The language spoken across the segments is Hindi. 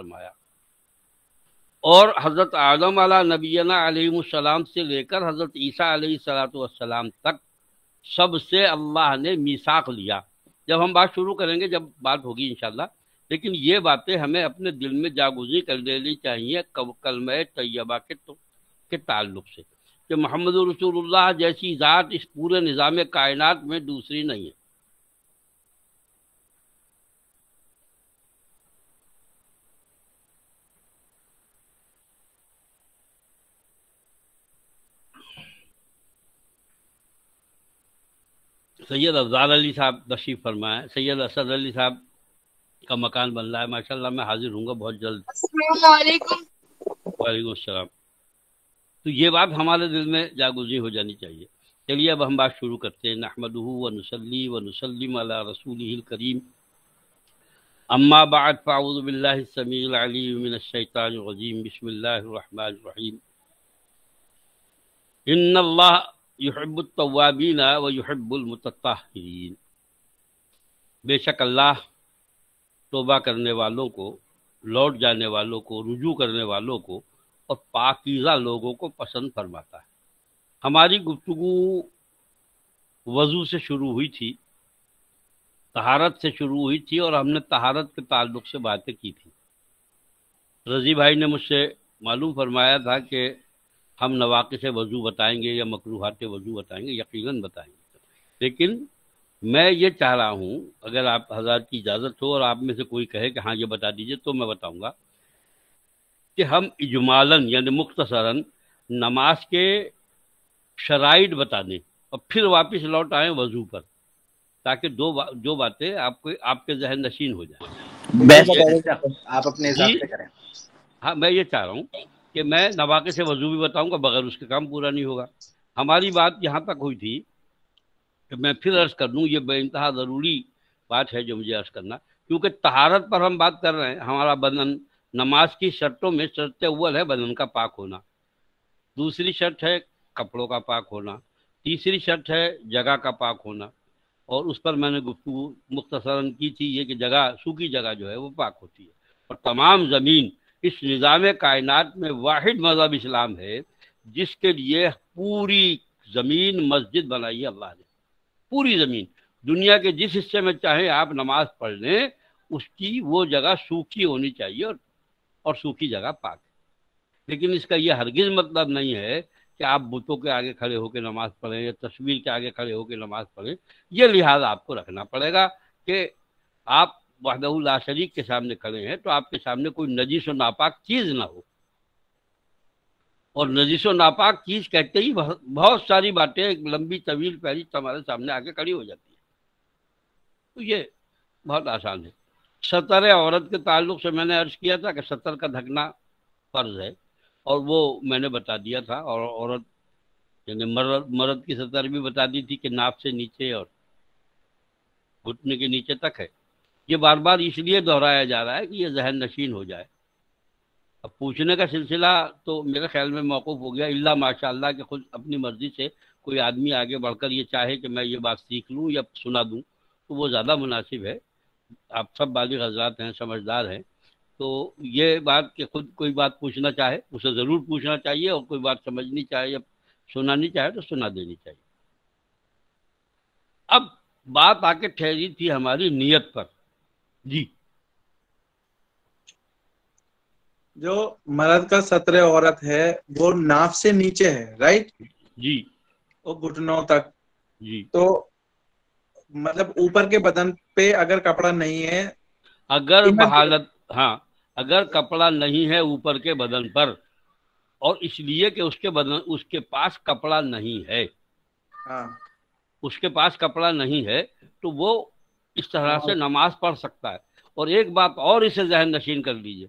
फरमाया और हज़रत आदम आला नबीना आलम से लेकर हज़रत ईसा सलाम तक सबसे अल्लाह ने मीसाक लिया जब हम बात शुरू करेंगे जब बात होगी इन लेकिन ये बातें हमें अपने दिल में जागुजी कर लेनी चाहिए कलम तय्यबा के तो, के ताल्लुक से कि मोहम्मद रसूलुल्लाह जैसी ज़ात इस पूरे निज़ाम कायनात में दूसरी नहीं है सैयद अफजाल अली साहब तशीफ फरमाए सैयद असद अली साहब का मकान बन रहा है माशाल्लाह मैं हाजिर हूँ बहुत जल्द वालेकुम तो ये बात हमारे दिल में जागुजी हो जानी चाहिए चलिए अब हम बात शुरू करते हैं नहमद व नसली व नसलीम अला रसूल करीम अम्माबाद बाद फ़ाउज़बिल्लासमीमिनशैतानजीम इन युहबुलतवाबीना व युहबुलमतरीन बेशक अल्लाह तोबा करने वालों को लौट जाने वालों को रुजू करने वालों को और पाकिज़ा लोगों को पसंद फरमाता है हमारी गुफ्तु वज़ू से शुरू हुई थी तहारत से शुरू हुई थी और हमने तहारत के ताल्लुक से बातें की थी रजी भाई ने मुझसे मालूम फरमाया था कि हम नवाक से वज़ू बताएंगे या मकरूहत वज़ू बताएंगे यकीनन बताएंगे लेकिन मैं ये चाह रहा हूँ अगर आप हजार की इजाज़त हो और आप में से कोई कहे कि हाँ ये बता दीजिए तो मैं बताऊँगा कि हम इजमालन यानी मुख्तसरा नमाज के शराइट बता दें और फिर वापस लौट आए वजू पर ताकि दो बा, जो बातें आपको आपके जहन नशीन हो जाए अच्छा। आप अपने हिसाब से करें हाँ मैं ये चाह रहा हूँ कि मैं नवाके से वजू भी बताऊंगा बगैर उसके काम पूरा नहीं होगा हमारी बात यहाँ तक हुई थी कि मैं फिर अर्ज कर दूँ ये बेानतहा ज़रूरी बात है जो मुझे अर्ज करना क्योंकि तहारत पर हम बात कर रहे हैं हमारा बदन नमाज की शर्तों में शर्त अव्वल है बदन का पाक होना दूसरी शर्त है कपड़ों का पाक होना तीसरी शर्त है जगह का पाक होना और उस पर मैंने गुफ्तु मुख्तसरन की थी ये कि जगह सूखी जगह जो है वो पाक होती है और तमाम ज़मीन इस निज़ाम कायनात में वाहिद मज़हब इस्लाम है जिसके लिए पूरी ज़मीन मस्जिद बनाई है अल्लाह ने पूरी ज़मीन दुनिया के जिस हिस्से में चाहे आप नमाज पढ़ लें उसकी वो जगह सूखी होनी चाहिए और और सूखी जगह पाक लेकिन इसका यह हरगिज़ मतलब नहीं है कि आप बुतों के आगे खड़े होकर नमाज पढ़ें या तस्वीर के आगे खड़े होकर नमाज पढ़ें यह लिहाज आपको रखना पड़ेगा कि आप वहदहुल्ला शरीक के सामने खड़े हैं तो आपके सामने कोई नजीस व नापाक चीज़ ना हो और नजीस व नापाक चीज़ कहते ही बहुत सारी बातें एक लंबी तवील फहरिस्त तुम्हारे सामने आके खड़ी हो जाती है तो ये बहुत आसान है सतर औरत के ताल्लुक से मैंने अर्ज किया था कि सतर का ढकना फ़र्ज है और वो मैंने बता दिया था और औरत यानी मर्द मर्द की सतर भी बता दी थी कि नाप से नीचे और घुटने के नीचे तक है ये बार बार इसलिए दोहराया जा रहा है कि ये जहन नशीन हो जाए अब पूछने का सिलसिला तो मेरे ख्याल में मौकूफ़ हो गया इल्ला माशाल्लाह के खुद अपनी मर्ज़ी से कोई आदमी आगे बढ़कर ये चाहे कि मैं ये बात सीख लूँ या सुना दूँ तो वो ज़्यादा मुनासिब है आप सब बालिग हजरात हैं समझदार हैं तो ये बात कि खुद कोई बात पूछना चाहे उसे ज़रूर पूछना चाहिए और कोई बात समझनी चाहे या सुनानी चाहे तो सुना देनी चाहिए अब बात आके ठहरी थी हमारी नीयत पर जी जो मर्द का सत्र औरत है वो नाफ से नीचे है राइट जी और घुटनों तक जी तो मतलब ऊपर के बदन पे अगर कपड़ा नहीं है अगर हालत हाँ अगर कपड़ा नहीं है ऊपर के बदन पर और इसलिए कि उसके बदन उसके पास कपड़ा नहीं है हाँ। उसके पास कपड़ा नहीं है तो वो इस तरह से हाँ। नमाज पढ़ सकता है और एक बात और इसे जहन नशीन कर लीजिए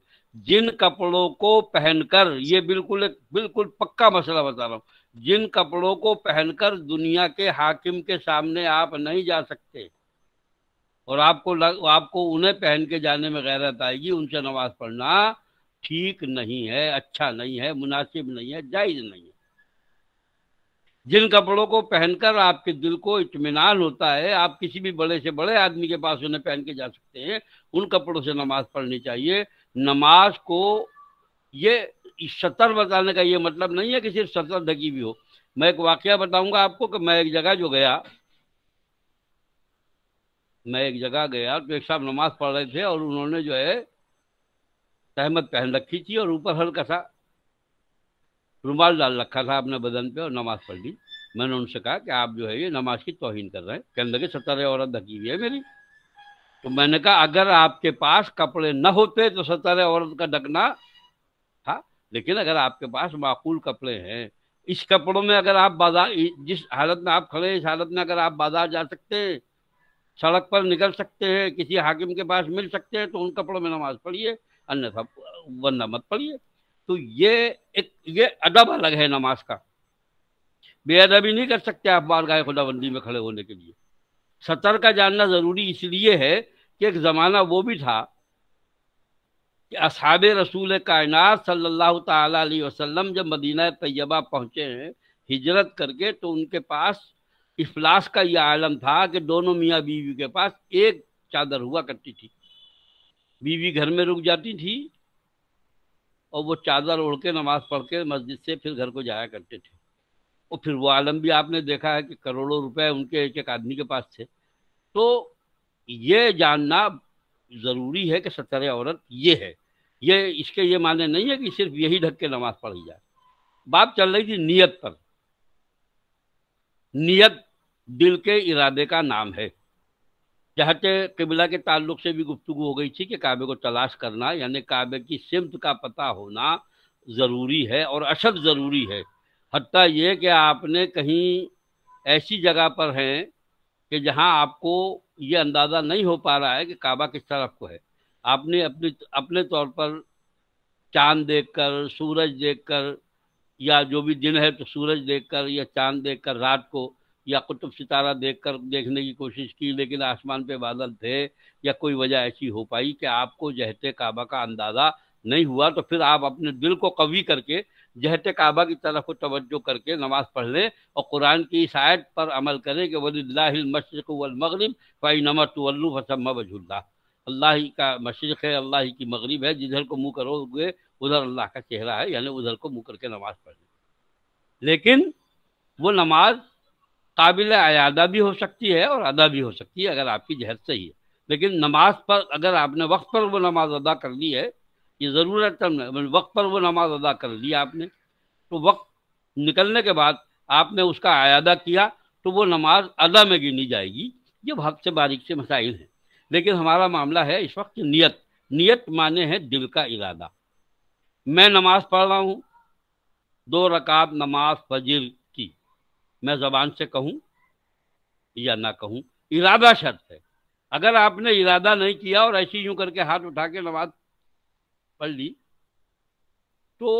जिन कपड़ों को पहनकर ये बिल्कुल एक बिल्कुल पक्का मसला बता रहा हूँ जिन कपड़ों को पहनकर दुनिया के हाकिम के सामने आप नहीं जा सकते और आपको लग, आपको उन्हें पहन के जाने में गैरत आएगी उनसे नमाज पढ़ना ठीक नहीं है अच्छा नहीं है मुनासिब नहीं है जायज नहीं है जिन कपड़ों को पहनकर आपके दिल को इतमान होता है आप किसी भी बड़े से बड़े आदमी के पास उन्हें पहन के जा सकते हैं उन कपड़ों से नमाज पढ़नी चाहिए नमाज को ये सतर बताने का ये मतलब नहीं है कि सिर्फ सतर धकी हुई हो मैं एक वाक्य बताऊंगा आपको कि मैं एक जगह जो गया मैं एक जगह गया तो एक साहब नमाज पढ़ रहे थे और उन्होंने जो है सहमत पहन रखी थी और ऊपर हल्का सा रुमाल डाल रखा था अपने बदन पे और नमाज पढ़ ली मैंने उनसे कहा कि आप जो है ये नमाज की तोहिन कर रहे हैं कहने लगे सतर औरत ढकी हुई है मेरी तो मैंने कहा अगर आपके पास कपड़े न होते तो सतर औरत का ढकना था लेकिन अगर आपके पास माकूल कपड़े हैं इस कपड़ों में अगर आप बाजार जिस हालत में आप खड़े इस हालत में अगर आप बाजार जा सकते हैं सड़क पर निकल सकते हैं किसी हाकिम के पास मिल सकते हैं तो उन कपड़ों में नमाज पढ़िए अन्यथा वरना मत पढ़िए तो ये एक ये अदब अलग है नमाज का बेअदबी नहीं कर सकते आप बारगाह खुदाबंदी में खड़े होने के लिए सतर का जानना ज़रूरी इसलिए है कि एक ज़माना वो भी था कि असाब रसूल कायनात सल्लल्लाहु ताला अलैहि वसल्लम जब मदीना तैयबा पहुंचे हैं हिजरत करके तो उनके पास इफलास का यह आलम था कि दोनों मियाँ बीवी के पास एक चादर हुआ करती थी बीवी घर में रुक जाती थी और वो चादर ओढ़ के नमाज पढ़ के मस्जिद से फिर घर को जाया करते थे और फिर वो आलम भी आपने देखा है कि करोड़ों रुपए उनके एक एक आदमी के पास थे तो ये जानना ज़रूरी है कि सतर औरत ये है ये इसके ये माने नहीं है कि सिर्फ यही ढक के नमाज पढ़ी जाए बात चल रही थी नीयत पर नीयत दिल के इरादे का नाम है जहते किबला के ताल्लुक से भी गुफ्तु हो गई थी कि काबे को तलाश करना यानी काबे की सिमत का पता होना ज़रूरी है और अशद ज़रूरी है हती ये कि आपने कहीं ऐसी जगह पर हैं कि जहाँ आपको ये अंदाज़ा नहीं हो पा रहा है कि काबा किस तरफ को है आपने अपने अपने तौर पर चांद देखकर सूरज देखकर या जो भी दिन है तो सूरज देखकर या चांद देखकर रात को या कुतुब सितारा देखकर देखने की कोशिश की लेकिन आसमान पे बादल थे या कोई वजह ऐसी हो पाई कि आपको जहते काबा का अंदाज़ा नहीं हुआ तो फिर आप अपने दिल को कवी करके जहत काबा की तरफ को तवज्जो करके नमाज पढ़ लें और कुरान की इस आयत पर अमल करें कि वलीमशरकमगरब फ़ाई नमर तो फसम वजुल्ला अल्लाह ही का मशरक़ है अल्लाह ही की मगरब है जिधर को मुँह करोगे उधर अल्लाह का चेहरा है यानी उधर को मुँह करके नमाज पढ़ लें लेकिन वो नमाज काबिल अदा भी हो सकती है और अदा भी हो सकती है अगर आपकी जहर सही है लेकिन नमाज पर अगर आपने वक्त पर वो नमाज अदा कर ली है ये ज़रूरत मतलब वक्त पर वो नमाज अदा कर ली आपने तो वक्त निकलने के बाद आपने उसका आयादा किया तो वो नमाज अदा में गिनी जाएगी ये हक से बारीक से मसाइल हैं लेकिन हमारा मामला है इस वक्त नियत नियत माने हैं दिल का इरादा मैं नमाज पढ़ रहा हूँ दो रकात नमाज फजर मैं जबान से कहूं या ना कहूं इरादा शर्त है अगर आपने इरादा नहीं किया और ऐसी यूं करके हाथ उठा के नमाज पढ़ ली तो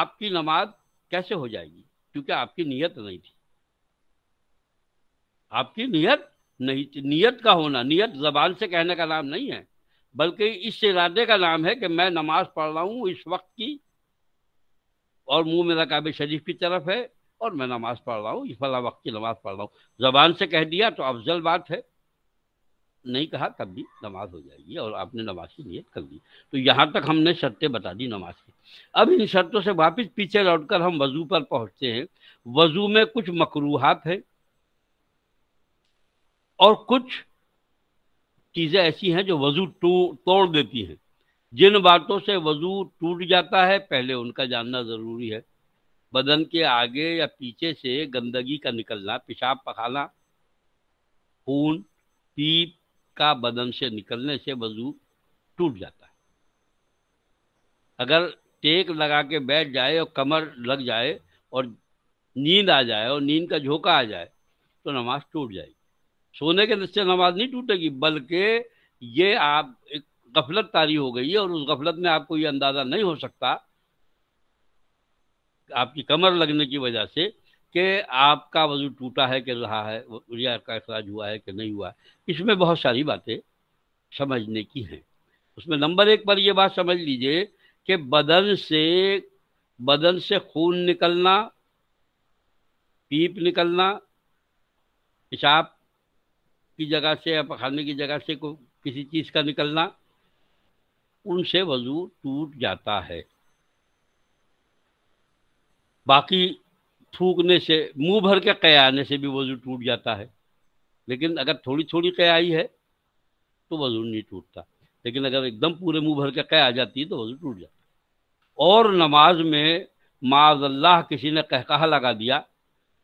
आपकी नमाज कैसे हो जाएगी क्योंकि आपकी नीयत नहीं थी आपकी नीयत नहीं थी नीयत का होना नीयत जबान से कहने का नाम नहीं है बल्कि इस इरादे का नाम है कि मैं नमाज पढ़ रहा हूं इस वक्त की और मुंह मेरा काबिल शरीफ की तरफ है और मैं नमाज पढ़ रहा हूँ इस फला वक्त की नमाज पढ़ रहा हूँ जबान से कह दिया तो अफजल बात है नहीं कहा तब भी नमाज हो जाएगी और आपने नमाज की नीयत कर दी तो यहाँ तक हमने शर्तें बता दी नमाज की अब इन शर्तों से वापस पीछे लौटकर हम वजू पर पहुंचते हैं वजू में कुछ मकरूहत है और कुछ चीज़ें ऐसी हैं जो वजू तोड़ देती हैं जिन बातों से वजू टूट जाता है पहले उनका जानना ज़रूरी है बदन के आगे या पीछे से गंदगी का निकलना पेशाब पखाना खून पीप का बदन से निकलने से वजू टूट जाता है अगर टेक लगा के बैठ जाए और कमर लग जाए और नींद आ जाए और नींद का झोंका आ जाए तो नमाज टूट जाएगी सोने के नशे नमाज नहीं टूटेगी बल्कि ये आप एक गफलत तारी हो गई है और उस गफलत में आपको ये अंदाज़ा नहीं हो सकता आपकी कमर लगने की वजह से कि आपका वजू टूटा है कि रहा है उरिया का अखराज हुआ है कि नहीं हुआ है इसमें बहुत सारी बातें समझने की हैं उसमें नंबर एक पर यह बात समझ लीजिए कि बदन से बदन से खून निकलना पीप निकलना पेशाब की जगह से या पखाने की जगह से को किसी चीज़ का निकलना उनसे वजू टूट जाता है बाकी थूकने से मुंह भर के कह आने से भी वजू टूट जाता है लेकिन अगर थोड़ी थोड़ी आई है तो वजू नहीं टूटता लेकिन अगर एकदम पूरे मुंह भर के कह आ जाती है तो वजू टूट जाता और नमाज में माजल्ला किसी ने कहकहा लगा दिया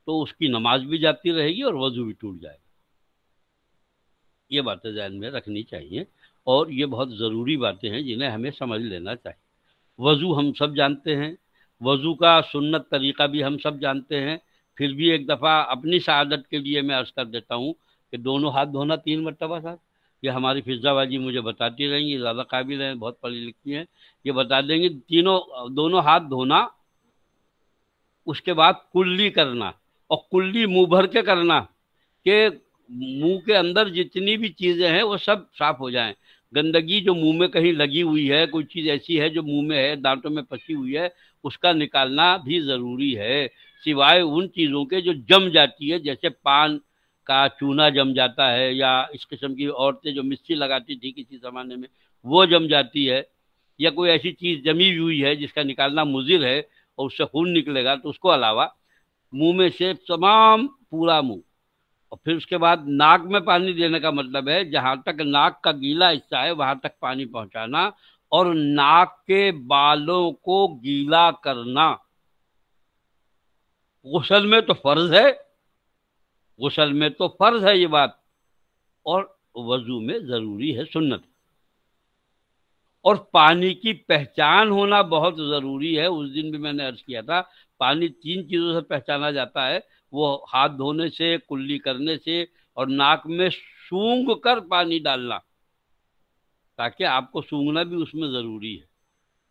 तो उसकी नमाज भी जाती रहेगी और वजू भी टूट जाएगा ये बातें जहन में रखनी चाहिए और ये बहुत ज़रूरी बातें हैं जिन्हें हमें समझ लेना चाहिए वजू हम सब जानते हैं वज़ू का सुन्नत तरीक़ा भी हम सब जानते हैं फिर भी एक दफ़ा अपनी शहादत के लिए मैं अर्ज़ कर देता हूँ कि दोनों हाथ धोना तीन मरतबा साहब ये हमारी फिजाबाजी मुझे बताती रहेंगी ज़्यादा काबिल हैं बहुत पढ़ी लिखी हैं ये बता देंगी तीनों दोनों हाथ धोना उसके बाद कुल्ली करना और कुल्ली मुंह भर के करना कि मुंह के अंदर जितनी भी चीज़ें हैं वो सब साफ हो जाएं गंदगी जो मुंह में कहीं लगी हुई है कोई चीज़ ऐसी है जो मुंह में है दांतों में फंसी हुई है उसका निकालना भी ज़रूरी है सिवाय उन चीज़ों के जो जम जाती है जैसे पान का चूना जम जाता है या इस किस्म की औरतें जो मिस्सी लगाती थी किसी ज़माने में वो जम जाती है या कोई ऐसी चीज़ जमी हुई है जिसका निकालना मुजिर है और उससे खून निकलेगा तो उसको अलावा मुंह में से तमाम पूरा मुंह और फिर उसके बाद नाक में पानी देने का मतलब है जहाँ तक नाक का गीला हिस्सा है वहाँ तक पानी पहुँचाना और नाक के बालों को गीला करना गुसल में तो फर्ज है गुसल में तो फर्ज है ये बात और वजू में ज़रूरी है सुन्नत और पानी की पहचान होना बहुत ज़रूरी है उस दिन भी मैंने अर्ज किया था पानी तीन चीज़ों से पहचाना जाता है वो हाथ धोने से कुल्ली करने से और नाक में सूंघ कर पानी डालना ताकि आपको सूंघना भी उसमें ज़रूरी है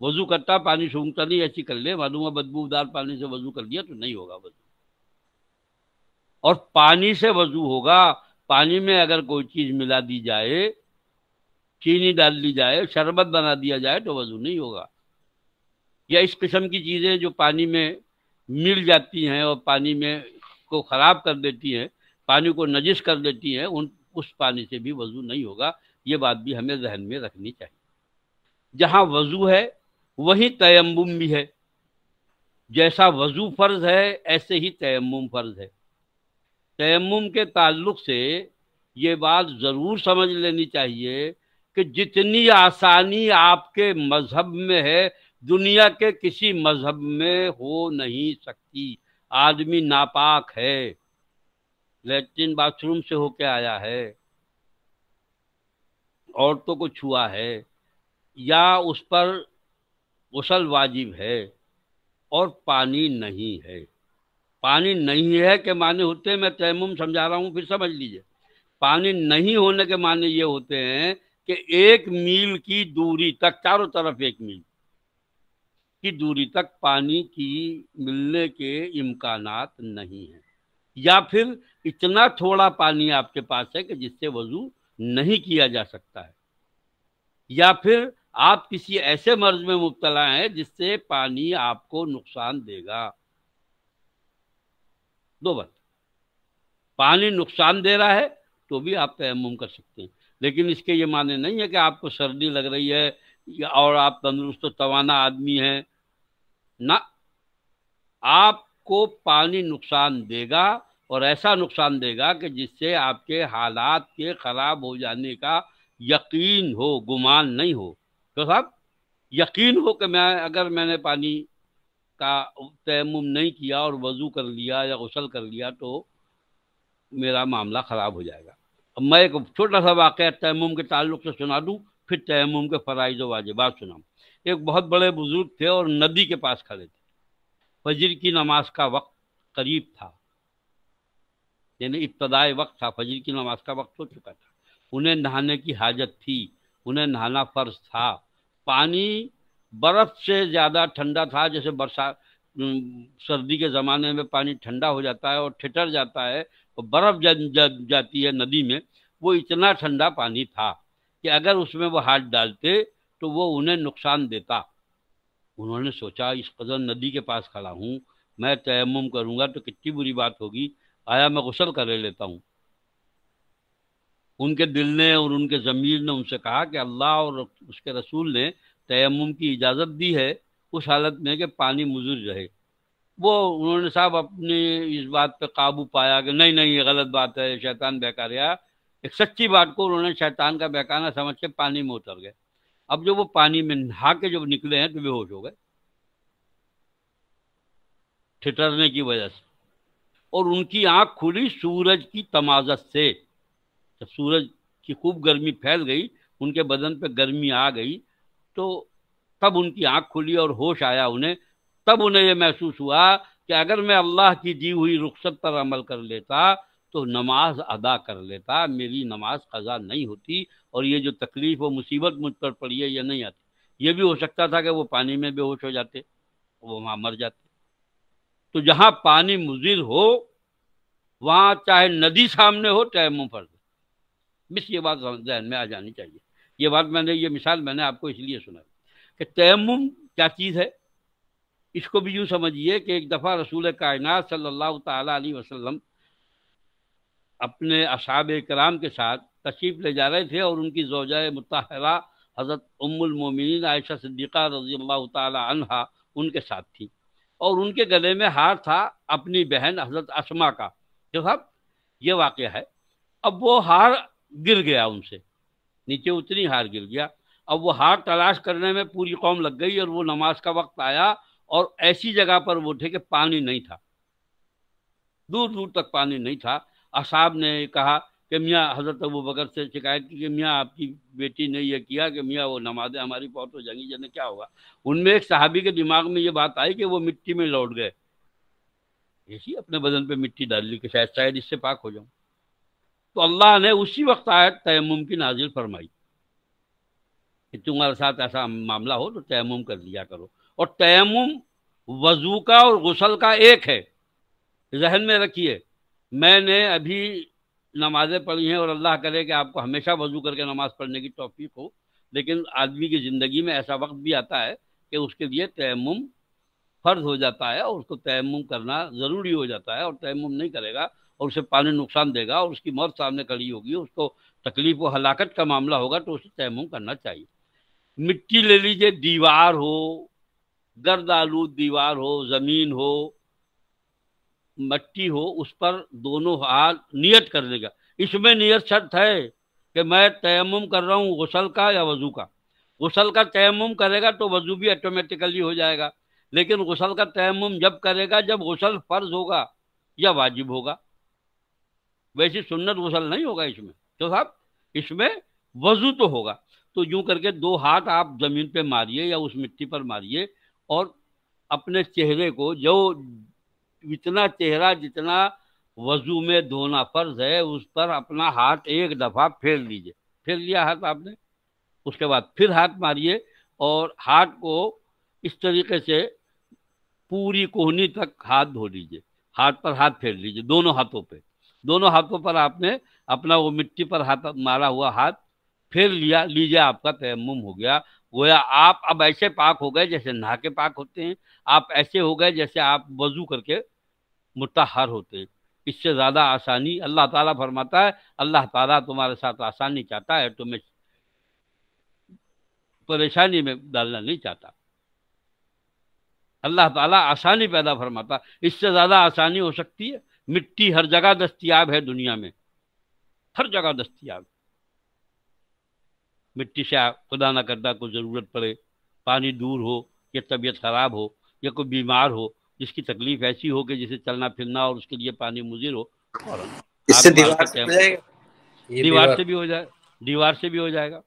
वज़ू करता पानी सूंघता नहीं ऐसी कर ले मालूम है बदबूदार पानी से वज़ू कर लिया तो नहीं होगा वज़ू और पानी से वज़ू होगा पानी में अगर कोई चीज़ मिला दी जाए चीनी डाल दी जाए शरबत बना दिया जाए तो वज़ू नहीं होगा या इस किस्म की चीज़ें जो पानी में मिल जाती हैं और पानी में को ख़राब कर देती हैं पानी को नजिस कर देती हैं उन उस पानी से भी वज़ू नहीं होगा ये बात भी हमें जहन में रखनी चाहिए जहाँ वजू है वही तयम भी है जैसा वजू फ़र्ज है ऐसे ही तयम फ़र्ज है तयम्बुम के ताल्लुक से ये बात ज़रूर समझ लेनी चाहिए कि जितनी आसानी आपके मज़हब में है दुनिया के किसी मज़हब में हो नहीं सकती आदमी नापाक है लेट्रिन बाथरूम से होके आया है औरतों को छुआ है या उस पर गसल वाजिब है और पानी नहीं है पानी नहीं है के माने होते हैं मैं तयम समझा रहा हूँ फिर समझ लीजिए पानी नहीं होने के माने ये होते हैं कि एक मील की दूरी तक चारों तरफ एक मील की दूरी तक पानी की मिलने के इम्कान नहीं हैं या फिर इतना थोड़ा पानी आपके पास है कि जिससे वजू नहीं किया जा सकता है या फिर आप किसी ऐसे मर्ज में मुबतला हैं जिससे पानी आपको नुकसान देगा दो बात पानी नुकसान दे रहा है तो भी आप तयम कर सकते हैं लेकिन इसके ये माने नहीं है कि आपको सर्दी लग रही है और आप तंदुरुस्त तवाना आदमी हैं ना आपको पानी नुकसान देगा और ऐसा नुकसान देगा कि जिससे आपके हालात के ख़राब हो जाने का यकीन हो गुमान नहीं हो तो साहब यकीन हो कि मैं अगर मैंने पानी का तयम नहीं किया और वज़ू कर लिया या गसल कर लिया तो मेरा मामला ख़राब हो जाएगा अब मैं एक छोटा सा वाक़ तयम के ताल्लुक से सुना दूँ फिर तयम के फ़राइज वाजबात सुनाऊँ एक बहुत बड़े बुज़ुर्ग थे और नदी के पास खड़े थे फजर की नमाज का वक्त करीब था यानी इब्तदाई वक्त था फजर की नमाज का वक्त हो चुका था उन्हें नहाने की हाजत थी उन्हें नहाना फ़र्ज था पानी बर्फ़ से ज़्यादा ठंडा था जैसे बरसात सर्दी के ज़माने में पानी ठंडा हो जाता है और ठिठर जाता है और बर्फ़ जा, जा, जाती है नदी में वो इतना ठंडा पानी था कि अगर उसमें वो हाथ डालते तो वो उन्हें नुकसान देता उन्होंने सोचा इस कदर नदी के पास खड़ा हूँ मैं तयम करूँगा तो कितनी बुरी बात होगी आया मैं गुसल कर ले लेता हूँ उनके दिल ने और उनके ज़मीर ने उनसे कहा कि अल्लाह और उसके रसूल ने तयम की इजाज़त दी है उस हालत में कि पानी मुजुर रहे वो उन्होंने साहब अपनी इस बात पे काबू पाया कि नहीं नहीं ये गलत बात है शैतान या एक सच्ची बात को उन्होंने शैतान का बहकाना समझ के पानी में उतर गए अब जो वो पानी में नहा के जब निकले हैं तो बेहोश हो गए ठिठरने की वजह से और उनकी आंख खुली सूरज की तमाजत से जब सूरज की खूब गर्मी फैल गई उनके बदन पे गर्मी आ गई तो तब उनकी आंख खुली और होश आया उन्हें तब उन्हें यह महसूस हुआ कि अगर मैं अल्लाह की दी हुई रुख्सत पर अमल कर लेता तो नमाज अदा कर लेता मेरी नमाज कज़ा नहीं होती और ये जो तकलीफ़ और मुसीबत मुझ पर पड़ी है यह नहीं आती ये भी हो सकता था कि वो पानी में बेहोश हो जाते वो वहाँ मर जाते तो जहां पानी मुजिर हो वहां चाहे नदी सामने हो चाहे मुंह पर बस ये बात जहन में आ जानी चाहिए ये बात मैंने ये मिसाल मैंने आपको इसलिए सुना कि तयम क्या चीज़ है इसको भी यूँ समझिए कि एक दफ़ा रसूल कायनात सल्लल्लाहु अलैहि वसल्लम अपने असाब कराम के साथ तशरीफ़ ले जा रहे थे और उनकी जोजा मतहरा हज़रत उम्मुलमोमिन आयशा सिद्दीक़ा रजी अल्लाह तहा उनके साथ थी और उनके गले में हार था अपनी बहन हजरत असमा का जो साहब ये वाक्य है अब वो हार गिर गया उनसे नीचे उतनी हार गिर गया अब वो हार तलाश करने में पूरी कौम लग गई और वो नमाज का वक्त आया और ऐसी जगह पर वो थे कि पानी नहीं था दूर दूर तक पानी नहीं था असाब ने कहा कि मियाँ हज़रत अबू बकर से शिकायत की कि मियाँ आपकी बेटी ने यह किया कि मियाँ वो नमाजें हमारी फौत हो जाएंगी जने क्या होगा उनमें एक सहाबी के दिमाग में ये बात आई कि वो मिट्टी में लौट गए ऐसी अपने बदन पे मिट्टी डाल ली कि शायद शायद इससे पाक हो जाऊँ तो अल्लाह ने उसी वक्त आयत तयम की नाजिल फरमाई कि तुम्हारे साथ ऐसा मामला हो तो तयम कर लिया करो और तयम वजू का और गसल का एक है जहन में रखिए मैंने अभी नमाज़ें पढ़ी हैं और अल्लाह करे कि आपको हमेशा वजू करके नमाज़ पढ़ने की तोफ़ी हो लेकिन आदमी की ज़िंदगी में ऐसा वक्त भी आता है कि उसके लिए तयम फ़र्ज हो जाता है और उसको तयम करना ज़रूरी हो जाता है और तयम नहीं करेगा और उसे पानी नुकसान देगा और उसकी मौत सामने खड़ी होगी उसको तकलीफ व हलाकत का मामला होगा तो उसे तयम करना चाहिए मिट्टी ले लीजिए दीवार हो गर्द आलू दीवार हो ज़मीन हो मट्टी हो उस पर दोनों हाथ नियत कर देगा इसमें नियत शर्त है कि मैं तयम कर रहा हूँ गसल का या वजू का गसल का तयम करेगा तो वजू भी ऑटोमेटिकली हो जाएगा लेकिन गसल का तयम जब करेगा जब गसल फर्ज होगा या वाजिब होगा वैसी सुन्नत गसल नहीं होगा इसमें तो साहब इसमें वजू तो होगा तो यूं करके दो हाथ आप ज़मीन पे मारिए या उस मिट्टी पर मारिए और अपने चेहरे को जो इतना चेहरा जितना वजू में धोना फर्ज है उस पर अपना हाथ एक दफ़ा फेर लीजिए फेर लिया हाथ आपने उसके बाद फिर हाथ मारिए और हाथ को इस तरीके से पूरी कोहनी तक हाथ धो लीजिए हाथ पर हाथ फेर लीजिए दोनों हाथों पे दोनों हाथों पर आपने अपना वो मिट्टी पर हाथ मारा हुआ हाथ फेर लिया लीजिए आपका तयम हो गया गोया आप अब ऐसे पाक हो गए जैसे नहा के पाक होते हैं आप ऐसे हो गए जैसे आप वजू करके मुतहर होते इससे ज़्यादा आसानी अल्लाह ताला फरमाता है अल्लाह ताला तुम्हारे साथ आसानी चाहता है तुम्हें परेशानी में डालना नहीं चाहता अल्लाह ताला आसानी पैदा फरमाता इससे ज़्यादा आसानी हो सकती है मिट्टी हर जगह दस्तियाब है दुनिया में हर जगह दस्तियाब मिट्टी से खुदा ना करता कोई ज़रूरत पड़े पानी दूर हो या तबीयत ख़राब हो या कोई बीमार हो जिसकी तकलीफ ऐसी हो कि जिसे चलना फिरना और उसके लिए पानी मुजिर हो इससे दीवार से दीवार से भी हो जाए दीवार से भी हो जाएगा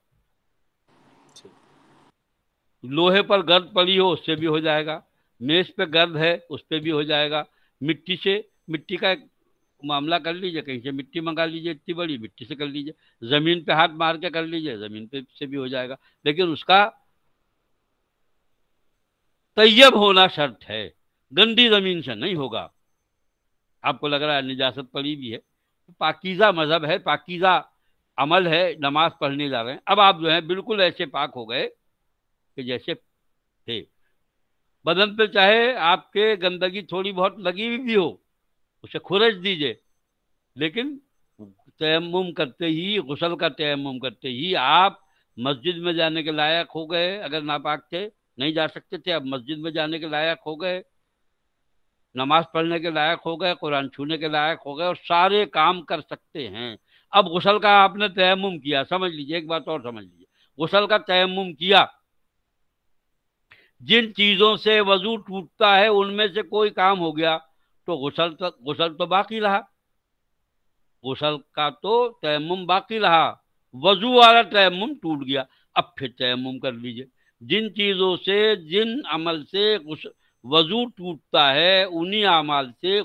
लोहे पर गर्द पड़ी हो उससे भी हो जाएगा मेज पे गर्द है उस पर भी हो जाएगा मिट्टी से मिट्टी का मामला कर लीजिए कहीं से मिट्टी मंगा लीजिए इतनी बड़ी मिट्टी से कर लीजिए जमीन पे हाथ मार के कर लीजिए जमीन पे से भी हो जाएगा लेकिन उसका तैयब होना शर्त है गंदी ज़मीन से नहीं होगा आपको लग रहा है निजात पड़ी भी है तो पाकिज़ा मज़हब है पाकिज़ा अमल है नमाज पढ़ने जा रहे हैं अब आप जो है बिल्कुल ऐसे पाक हो गए कि जैसे थे बदन पे चाहे आपके गंदगी थोड़ी बहुत लगी हुई भी हो उसे खुरच दीजिए लेकिन तयम करते ही गुसल का तयम करते ही आप मस्जिद में जाने के लायक हो गए अगर नापाक थे नहीं जा सकते थे अब मस्जिद में जाने के लायक हो गए नमाज पढ़ने के लायक हो गए कुरान छूने के लायक हो गए और सारे काम कर सकते हैं अब गसल का आपने तयम किया समझ लीजिए एक बात और समझ लीजिए गुसल का तयम किया जिन चीज़ों से वजू टूटता है उनमें से कोई काम हो गया तो गसल तो गसल तो बाकी रहा गुसल का तो तयम बाकी रहा वजू वाला तयम टूट गया अब फिर तयम कर लीजिए जिन चीज़ों से जिन अमल से गुसल वजू टूटता है उन्हीं अमाल से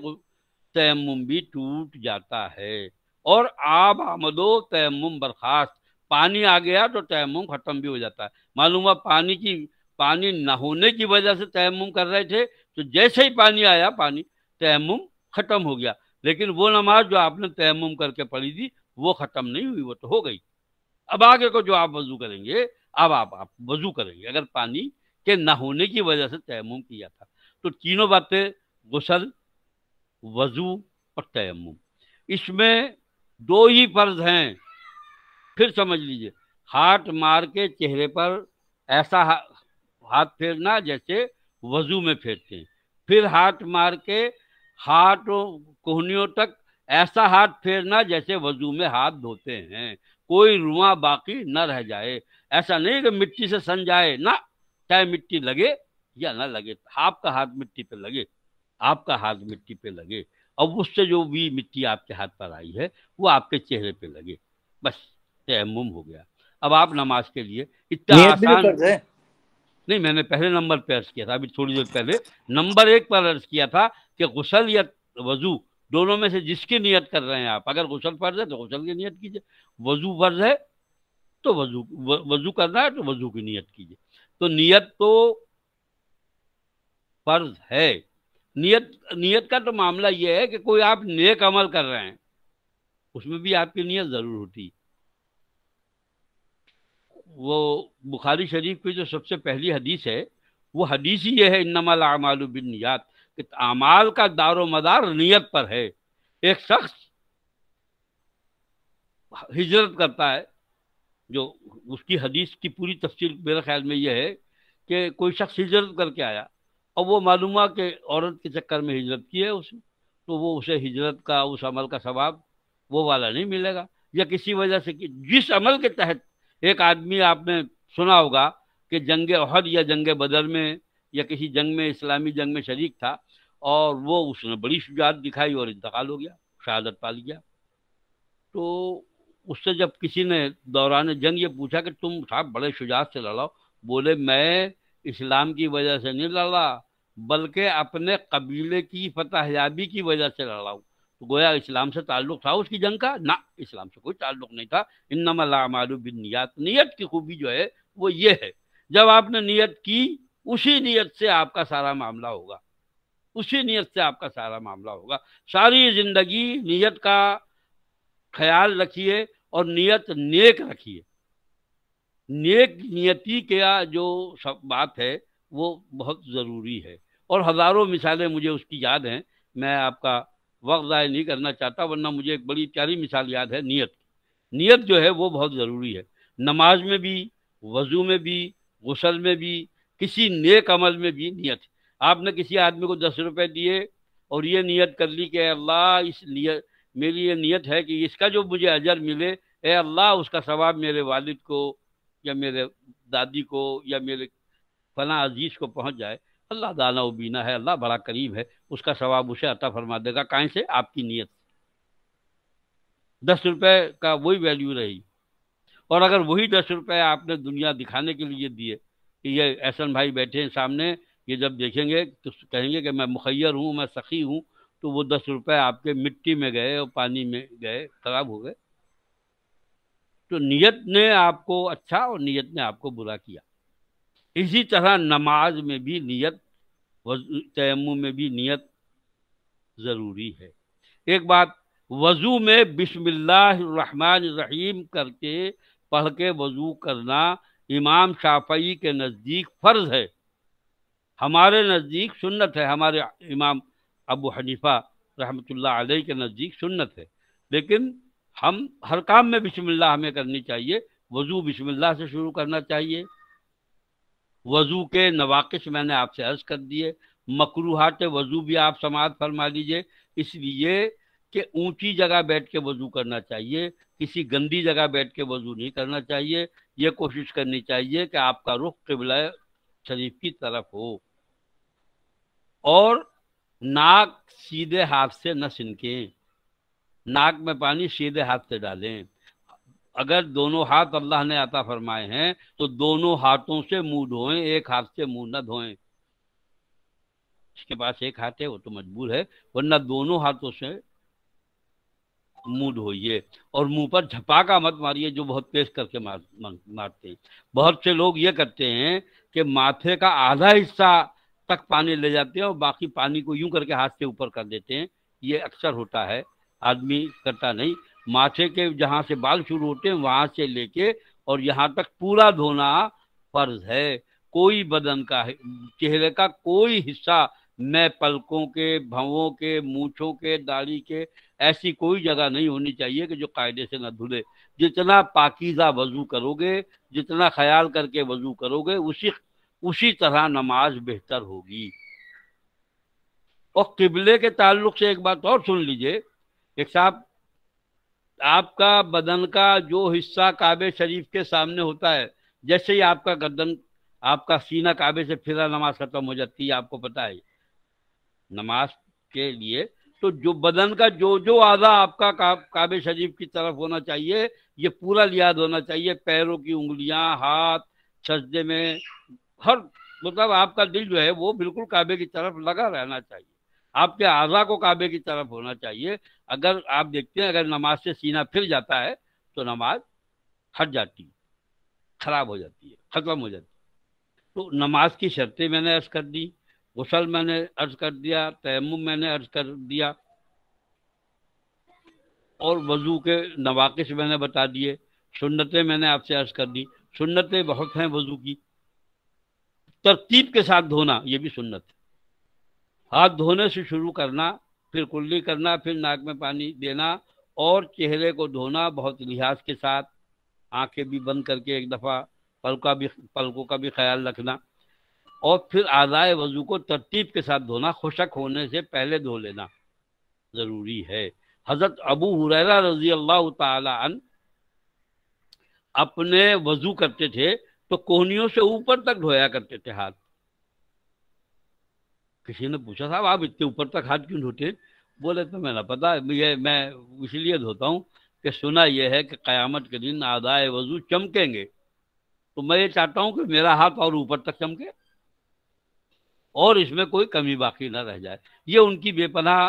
तयम भी टूट जाता है और आब आमदो तयम बर्खास्त पानी आ गया तो तयम ख़त्म भी हो जाता है मालूम हुआ पानी की पानी न होने की वजह से तयम कर रहे थे तो जैसे ही पानी आया पानी तयम ख़त्म हो गया लेकिन वो नमाज जो आपने तयम करके पढ़ी थी वो ख़त्म नहीं हुई वो तो हो गई अब आगे को जो आप वजू करेंगे अब आप, आप वजू करेंगे अगर पानी के ना होने की वजह से तयम किया था तो तीनों बातें गसल वजू और तयम इसमें दो ही फर्ज हैं फिर समझ लीजिए हाथ मार के चेहरे पर ऐसा हा, हाथ फेरना जैसे वजू में फेरते हैं फिर हाथ मार के हाथ कोहनियों तक ऐसा हाथ फेरना जैसे वजू में हाथ धोते हैं कोई रुआ बाकी न रह जाए ऐसा नहीं कि मिट्टी से सन जाए ना चाहे मिट्टी लगे या ना लगे आपका हाथ मिट्टी पे लगे आपका हाथ मिट्टी पे लगे और उससे जो भी मिट्टी आपके हाथ पर आई है वो आपके चेहरे पे लगे बस तयमुम हो गया अब आप नमाज के लिए इतना आसान नहीं मैंने पहले नंबर पर अर्ज किया था अभी थोड़ी देर पहले नंबर एक पर अर्ज किया था कि गुसल या वजू दोनों में से जिसकी नियत कर रहे हैं आप अगर गुसल फर्ज है तो गुसल की नियत कीजिए वजू फर्ज है तो वजू वजू करना है तो वजू की नियत कीजिए तो नियत तो फर्ज है नियत नियत का तो मामला यह है कि कोई आप नेक अमल कर रहे हैं उसमें भी आपकी नियत जरूर होती वो बुखारी शरीफ की जो सबसे पहली हदीस है वो हदीस ही ये है इन्नमल आमाल बिन नियात कि अमाल का दारो मदार नियत पर है एक शख्स हिजरत करता है जो उसकी हदीस की पूरी तफसील मेरे ख्याल में यह है कि कोई शख्स हिजरत करके आया और वो मालूम कि औरत के चक्कर में हिजरत की है उसने तो वो उसे हिजरत का उस अमल का सवाब वो वाला नहीं मिलेगा या किसी वजह से कि जिस अमल के तहत एक आदमी आपने सुना होगा कि जंग अहद या जंग बदर में या किसी जंग में इस्लामी जंग में शरीक था और वो उसने बड़ी शुजात दिखाई और इंतकाल हो गया शहादत पा लिया तो उससे जब किसी ने दौरान जंग ये पूछा कि तुम साहब बड़े शुजात से लड़ाओ बोले मैं इस्लाम की वजह से नहीं लड़ा बल्कि अपने कबीले की फतहयाबी की वजह से लड़ा हूँ तो गोया इस्लाम से ताल्लुक था उसकी जंग का ना इस्लाम से कोई ताल्लुक नहीं था इन नमालू बिन नियत नीयत की खूबी जो है वो ये है जब आपने नीयत की उसी नीयत से आपका सारा मामला होगा उसी नीयत से आपका सारा मामला होगा सारी ज़िंदगी नीयत का ख्याल रखिए और नियत नेक रखिए नेक नियति के जो सब बात है वो बहुत ज़रूरी है और हज़ारों मिसालें मुझे उसकी याद हैं मैं आपका वक्त ज़ाय नहीं करना चाहता वरना मुझे एक बड़ी प्यारी मिसाल याद है नियत की नियत जो है वो बहुत ज़रूरी है नमाज में भी वज़ू में भी गसल में भी किसी नेक अमल में भी नियत आपने किसी आदमी को दस रुपये दिए और ये नियत कर ली कि अल्लाह इस नियत मेरी ये नियत है कि इसका जो मुझे अजर मिले ए अल्लाह उसका सवाब मेरे वालिद को या मेरे दादी को या मेरे फला अजीज़ को पहुंच जाए अल्लाह दाना उबीना है अल्लाह बड़ा करीब है उसका सवाब उसे अता फरमा देगा कहीं से आपकी नीयत दस रुपये का वही वैल्यू रही और अगर वही दस रुपये आपने दुनिया दिखाने के लिए दिए कि ये एहसन भाई बैठे हैं सामने ये जब देखेंगे तो कहेंगे कि मैं मुखैर हूँ मैं सखी हूँ तो वो दस रुपये आपके मिट्टी में गए और पानी में गए ख़राब हो गए तो नियत ने आपको अच्छा और नियत ने आपको बुरा किया इसी तरह नमाज में भी नियत तयम में भी नियत ज़रूरी है एक बात वज़ू में रहीम करके पढ़ के वज़ू करना इमाम शाफई के नज़दीक फ़र्ज़ है हमारे नज़दीक सुन्नत है हमारे इमाम अबू हनीफा रहमतुल्लाह अलैह के नज़दीक सुन्नत है लेकिन हम हर काम में बिस्मिल्लाह हमें करनी चाहिए वज़ू बिस्मिल्लाह से शुरू करना चाहिए वज़ू के नवाकश मैंने आपसे अर्ज कर दिए मकरूहत वज़ू भी आप समात फरमा दीजिए इसलिए कि ऊंची जगह बैठ के वज़ू करना चाहिए किसी गंदी जगह बैठ के वज़ू नहीं करना चाहिए ये कोशिश करनी चाहिए कि आपका रुख किबला शरीफ की तरफ हो और नाक सीधे हाथ से न सिनकें नाक में पानी सीधे हाथ से डालें अगर दोनों हाथ अल्लाह ने आता फरमाए हैं तो दोनों हाथों से मुंह धोएं एक हाथ से मुंह न धोएं जिसके पास एक हाथ है वो तो मजबूर है वरना दोनों हाथों से मुंह धोइए और मुंह पर झपाका मत मारिए जो बहुत पेश करके मार, मारते हैं बहुत से लोग ये करते हैं कि माथे का आधा हिस्सा तक पानी ले जाते हैं और बाकी पानी को यूं करके हाथ से ऊपर कर देते हैं ये अक्सर होता है आदमी करता नहीं माथे के जहाँ से बाल शुरू होते हैं वहाँ से लेके और यहाँ तक पूरा धोना फर्ज है कोई बदन का चेहरे का कोई हिस्सा मैं पलकों के भवों के मूछों के दाढ़ी के ऐसी कोई जगह नहीं होनी चाहिए कि जो कायदे से ना धुले जितना पाकिजा वजू करोगे जितना ख्याल करके वजू करोगे उसी उसी तरह नमाज बेहतर होगी और किबले के ताल्लुक से एक बात और सुन लीजिए एक साहब आपका बदन का जो हिस्सा काबे शरीफ के सामने होता है जैसे ही आपका गर्दन आपका सीना काबे से फिरा नमाज खत्म हो जाती है आपको पता है नमाज के लिए तो जो बदन का जो जो आधा आपका काबे शरीफ की तरफ होना चाहिए ये पूरा लिहाज होना चाहिए पैरों की उंगलियां हाथ सजदे में हर मतलब आपका दिल जो है वो बिल्कुल काबे की तरफ लगा रहना चाहिए आपके आज़ा को काबे की तरफ होना चाहिए अगर आप देखते हैं अगर नमाज से सीना फिर जाता है तो नमाज हट जाती है खराब हो जाती है ख़त्म हो जाती है तो नमाज की शर्तें मैंने अर्ज कर दी गसल मैंने अर्ज कर दिया तयम मैंने अर्ज कर दिया और वज़ू के नवाकस मैंने बता दिए सुन्नतें मैंने आपसे अर्ज कर दी सुन्नतें बहुत हैं वज़ू की तरतीब के साथ धोना ये भी सुन्नत है हाथ धोने से शुरू करना फिर कुल्ली करना फिर नाक में पानी देना और चेहरे को धोना बहुत लिहाज के साथ आंखें भी बंद करके एक दफ़ा पल का भी पलकों का भी ख्याल रखना और फिर आदाय वजू को तरतीब के साथ धोना खुशक होने से पहले धो लेना ज़रूरी है हज़रत अबू हुरैरा रजी अल्लाह तन अपने वजू करते थे तो कोहनियों से ऊपर तक धोया करते थे हाथ किसी ने पूछा साहब आप इतने ऊपर तक हाथ क्यों धोते बोले तो मैं ना पता ये मैं इसलिए धोता हूँ कि सुना यह है कि क़यामत के दिन आदाय वजू चमकेंगे तो मैं ये चाहता हूँ कि मेरा हाथ और ऊपर तक चमके और इसमें कोई कमी बाकी ना रह जाए ये उनकी बेपनाह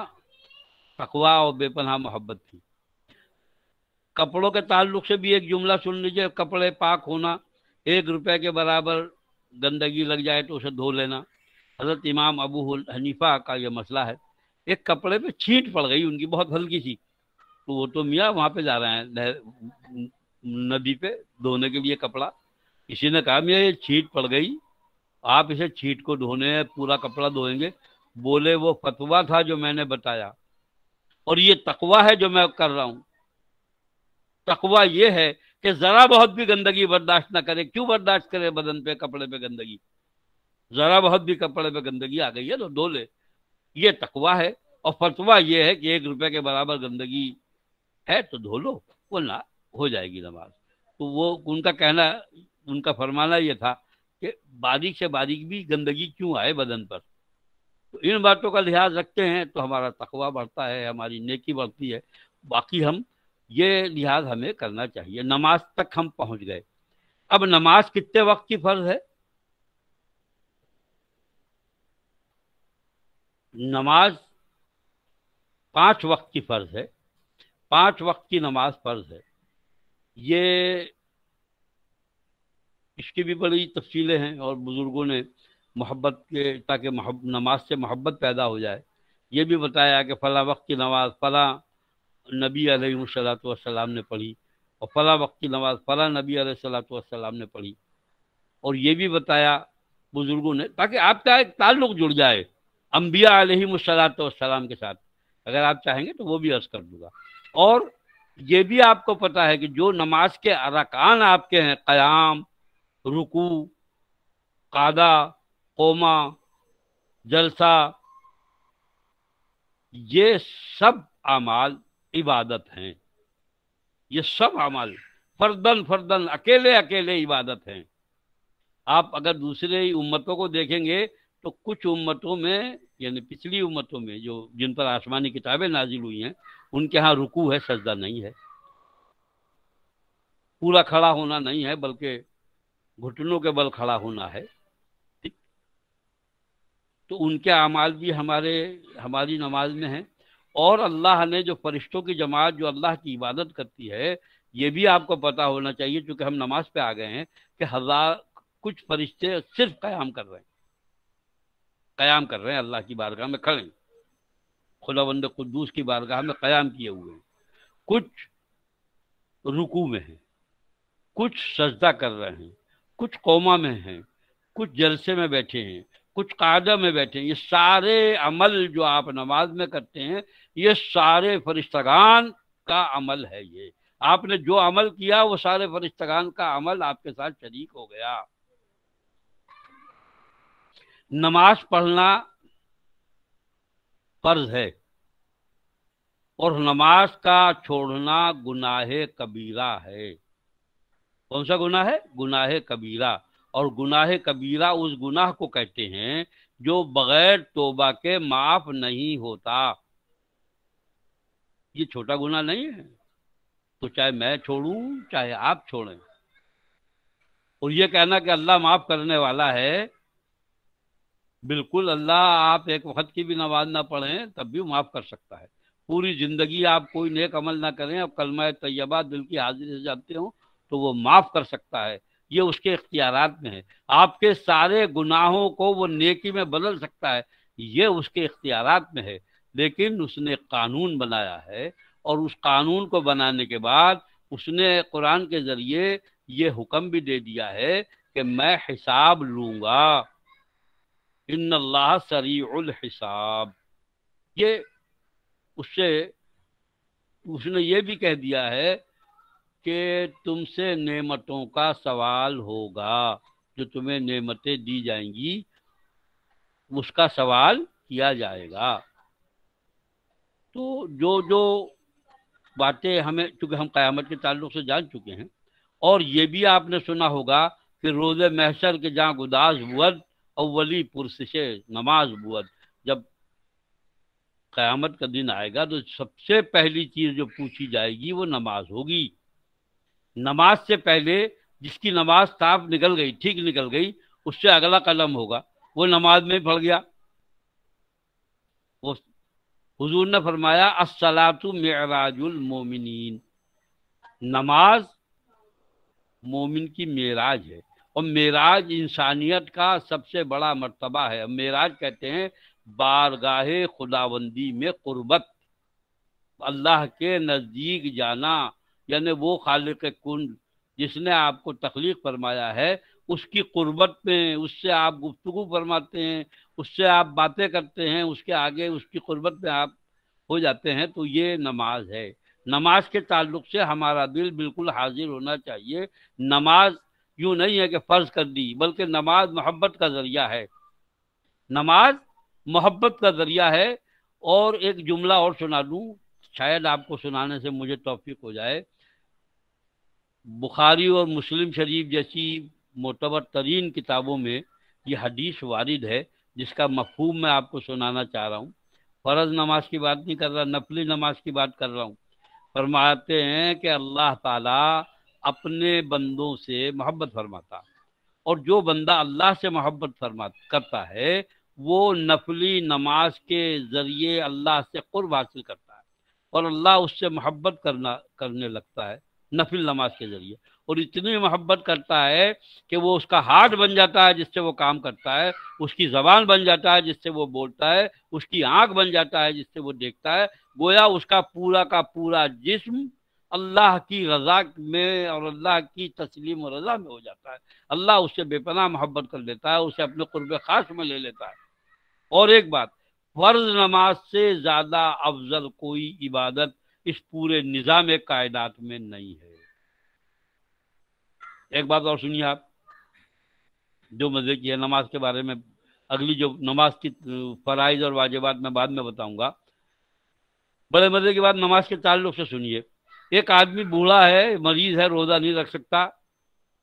तकवा और बेपनाह मोहब्बत थी कपड़ों के ताल्लुक से भी एक जुमला सुन लीजिए कपड़े पाक होना एक रुपए के बराबर गंदगी लग जाए तो उसे धो लेना हजरत इमाम अबू हनीफा का यह मसला है एक कपड़े पे छींट पड़ गई उनकी बहुत हल्की सी तो वो तो मियाँ वहाँ पे जा रहे हैं नदी पे धोने के लिए कपड़ा किसी ने कहा मियाँ ये छींट पड़ गई आप इसे छींट को धोने पूरा कपड़ा धोएंगे बोले वो फतवा था जो मैंने बताया और ये तकवा है जो मैं कर रहा हूं तकवा ये है कि ज़रा बहुत भी गंदगी बर्दाश्त ना करे क्यों बर्दाश्त करे बदन पे कपड़े पे गंदगी ज़रा बहुत भी कपड़े पे गंदगी आ गई है तो धो ले ये तकवा है और फतवा ये है कि एक रुपये के बराबर गंदगी है तो धो लो वो ना हो जाएगी नमाज तो वो उनका कहना उनका फरमाना ये था कि बारीक से बारीक भी गंदगी क्यों आए बदन पर तो इन बातों का लिहाज रखते हैं तो हमारा तकवा बढ़ता है हमारी नेकी बढ़ती है बाकी हम ये लिहाज हमें करना चाहिए नमाज तक हम पहुंच गए अब नमाज कितने वक्त की फ़र्ज है नमाज पांच वक्त की फ़र्ज है पांच वक्त की नमाज फ़र्ज है ये इसकी भी बड़ी तफसीलें हैं और बुज़ुर्गों ने मोहब्बत के ताकि नमाज से मोहब्बत पैदा हो जाए ये भी बताया कि फ़ला वक्त की नमाज फ़ला नबी सलाम ने पढ़ी और फ़ला वक्त की नमाज फ़ला नबी सलाम ने पढ़ी और ये भी बताया बुज़ुर्गों ने ताकि आपका एक ताल्लुक जुड़ जाए अम्बिया सलात के साथ अगर आप चाहेंगे तो वो भी अर्ज कर दूंगा और ये भी आपको पता है कि जो नमाज के अरकान आपके हैं क़याम रुकू कादा कोमा जलसा ये सब अमाल इबादत हैं ये सब अमाल फर्दन फर्दन अकेले अकेले इबादत हैं आप अगर दूसरे उम्मतों को देखेंगे तो कुछ उम्मतों में यानी पिछली उम्मतों में जो जिन पर आसमानी किताबें नाजिल हुई हैं उनके यहाँ रुकू है सजदा नहीं है पूरा खड़ा होना नहीं है बल्कि घुटनों के बल खड़ा होना है ठीक तो उनके अमाल भी हमारे हमारी नमाज में हैं और अल्लाह ने जो फरिश्तों की जमात जो अल्लाह की इबादत करती है ये भी आपको पता होना चाहिए क्योंकि हम नमाज पे आ गए हैं कि हज़ार कुछ फरिश्ते सिर्फ क्याम कर रहे हैं क़याम कर रहे हैं अल्लाह की बारगाह में खड़े खुदा बंद कुद्दूस की बारगाह में क़याम किए हुए हैं कुछ रुकू में हैं कुछ सजदा कर रहे हैं कुछ कौमा में हैं कुछ जलसे में बैठे हैं कुछ कादा में बैठे हैं ये सारे अमल जो आप नमाज में करते हैं ये सारे फरिश्तगान का अमल है ये आपने जो अमल किया वो सारे फरिश्तगान का अमल आपके साथ शरीक हो गया नमाज पढ़ना फर्ज है और नमाज का छोड़ना गुनाह कबीरा है कौन सा गुनाह है गुनाह कबीरा और गुनाह कबीरा उस गुनाह को कहते हैं जो बगैर तोबा के माफ नहीं होता ये छोटा गुनाह नहीं है तो चाहे मैं छोड़ू चाहे आप छोड़ें और ये कहना कि अल्लाह माफ करने वाला है बिल्कुल अल्लाह आप एक वक्त की भी नमाज ना पढ़ें तब भी माफ़ कर सकता है पूरी ज़िंदगी आप कोई नेक अमल ना करें आप कलमा तैयबा दिल की हाजिरी से जाते हो तो वो माफ़ कर सकता है ये उसके इख्तियारत में है आपके सारे गुनाहों को वो नेकी में बदल सकता है ये उसके इख्तियारत में है लेकिन उसने कानून बनाया है और उस कानून को बनाने के बाद उसने कुरान के ज़रिए ये हुक्म भी दे दिया है कि मैं हिसाब लूँगा इन्नल्लाह सरीउल ये उससे उसने ये भी कह दिया है कि तुमसे नेमतों का सवाल होगा जो तुम्हें नेमतें दी जाएंगी उसका सवाल किया जाएगा तो जो जो बातें हमें चूँकि हम क़यामत के ताल्लुक से जान चुके हैं और ये भी आपने सुना होगा कि रोज़ महसर के जहाँ गुदास वध अव्वली पुरुष से नमाज बुअत जब क़यामत का दिन आएगा तो सबसे पहली चीज़ जो पूछी जाएगी वो नमाज होगी नमाज से पहले जिसकी नमाज साफ निकल गई ठीक निकल गई उससे अगला कलम होगा वो नमाज में पढ़ गया वो हजूर ने फरमाया असलातु मेराजुल मोमिन नमाज मोमिन की मेराज है और मेराज इंसानियत का सबसे बड़ा मरतबा है मेराज कहते हैं बारगाह खुदाबंदी में कुर्बत अल्लाह के नज़दीक जाना यानी वो खालिक कुंड जिसने आपको तख्लीक फरमाया है उसकी कुर्बत में उससे आप गुफ्तु फरमाते हैं उससे आप बातें करते हैं उसके आगे उसकी कुर्बत में आप हो जाते हैं तो ये नमाज है नमाज के ताल्लुक से हमारा दिल बिल्कुल हाजिर होना चाहिए नमाज यूँ नहीं है कि फ़र्ज कर दी बल्कि नमाज मोहब्बत का ज़रिया है नमाज मोहब्बत का ज़रिया है और एक जुमला और सुना दूँ शायद आपको सुनाने से मुझे तोफ़ी हो जाए बुखारी और मुस्लिम शरीफ जैसी मोतबर तरीन किताबों में ये हदीस वारिद है जिसका मफहूम मैं आपको सुनाना चाह रहा हूँ फ़र्ज नमाज की बात नहीं कर रहा नफली नमाज की बात कर रहा हूँ फरमाते हैं कि अल्लाह ताला अपने बंदों से मोहब्बत फरमाता और जो बंदा अल्लाह से मोहब्बत फरमा करता है वो नफली नमाज के ज़रिए अल्लाह से कुर्ब हासिल करता है और अल्लाह उससे मोहब्बत करना करने लगता है नफिल नमाज के ज़रिए और इतनी मोहब्बत करता है कि वो उसका हार्ट बन जाता है जिससे वो काम करता है उसकी ज़बान बन जाता है जिससे वो बोलता है उसकी आँख बन जाता है जिससे वो देखता है गोया उसका पूरा का पूरा जिस्म अल्लाह की रजा में और अल्लाह की तस्लीम और रजा में हो जाता है अल्लाह उससे बेपना मोहब्बत कर लेता है उसे अपने कुरब खास में ले लेता है और एक बात फ़र्ज नमाज से ज़्यादा अफजल कोई इबादत इस पूरे निज़ाम कायदात में नहीं है एक बात और सुनिए आप जो मज़े की है नमाज के बारे में अगली जो नमाज की फ़राइज़ और वाजिबात मैं बाद में बताऊंगा बड़े मज़े की बात नमाज के ताल्लुक से सुनिए एक आदमी बूढ़ा है मरीज है रोजा नहीं रख सकता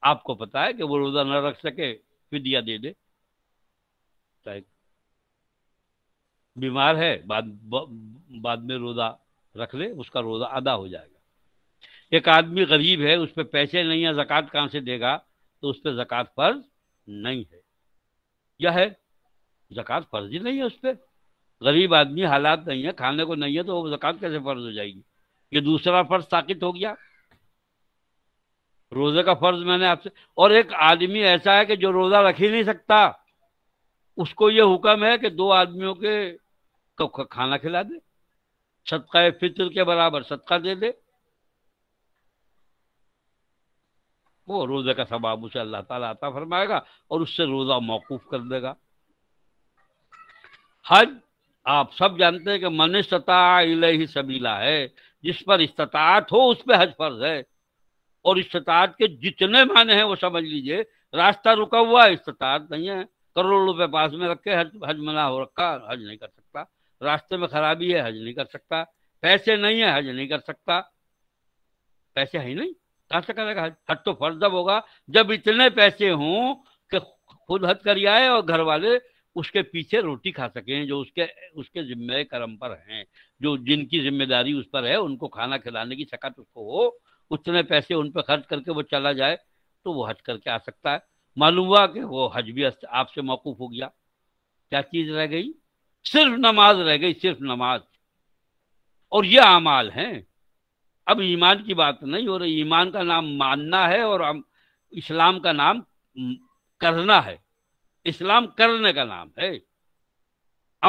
आपको पता है कि वो रोजा न रख सके फिदिया दे दे बीमार है बाद बाद में रोजा रख ले उसका रोजा अदा हो जाएगा एक आदमी गरीब है उस पर पैसे नहीं है जक़ात कहाँ से देगा तो उस पर जक़ात फर्ज नहीं है यह है जक़ात फर्ज ही नहीं है उस पर गरीब आदमी हालात नहीं है खाने को नहीं है तो वो जक़ात कैसे फर्ज हो जाएगी ये दूसरा फर्ज साकित हो गया रोजे का फर्ज मैंने आपसे और एक आदमी ऐसा है कि जो रोजा रख ही नहीं सकता उसको ये हुक्म है कि दो आदमियों के खाना खिला दे सदका फितर के बराबर सदका दे दे वो रोजे का सबाब उसे अल्लाह ताला आता फरमाएगा और उससे रोजा मौकूफ कर देगा हज आप सब जानते हैं कि मन सता ही सबीला है जिस पर इस्तात हो उस पर हज फर्ज है और इस्तात के जितने माने हैं वो समझ लीजिए रास्ता रुका हुआ है इस्तात नहीं है करोड़ों रुपए पास में रखे हज हज मना हो रखा हज नहीं कर सकता रास्ते में खराबी है हज नहीं कर सकता पैसे नहीं है हज नहीं कर सकता पैसे है ही नहीं कहा से करेगा हज हज तो फर्ज जब होगा जब इतने पैसे हों कि खुद हज कर आए और घर वाले उसके पीछे रोटी खा सकें जो उसके उसके जिम्मे कर्म पर हैं जो जिनकी जिम्मेदारी उस पर है उनको खाना खिलाने की शकत उसको हो उतने पैसे उन पर खर्च करके वो चला जाए तो वो हज करके आ सकता है मालूम हुआ कि वो हज भी आपसे मौकूफ हो गया क्या चीज़ रह गई सिर्फ नमाज रह गई सिर्फ नमाज और ये अमाल हैं अब ईमान की बात नहीं हो रही ईमान का नाम मानना है और इस्लाम का नाम करना है इस्लाम करने का नाम है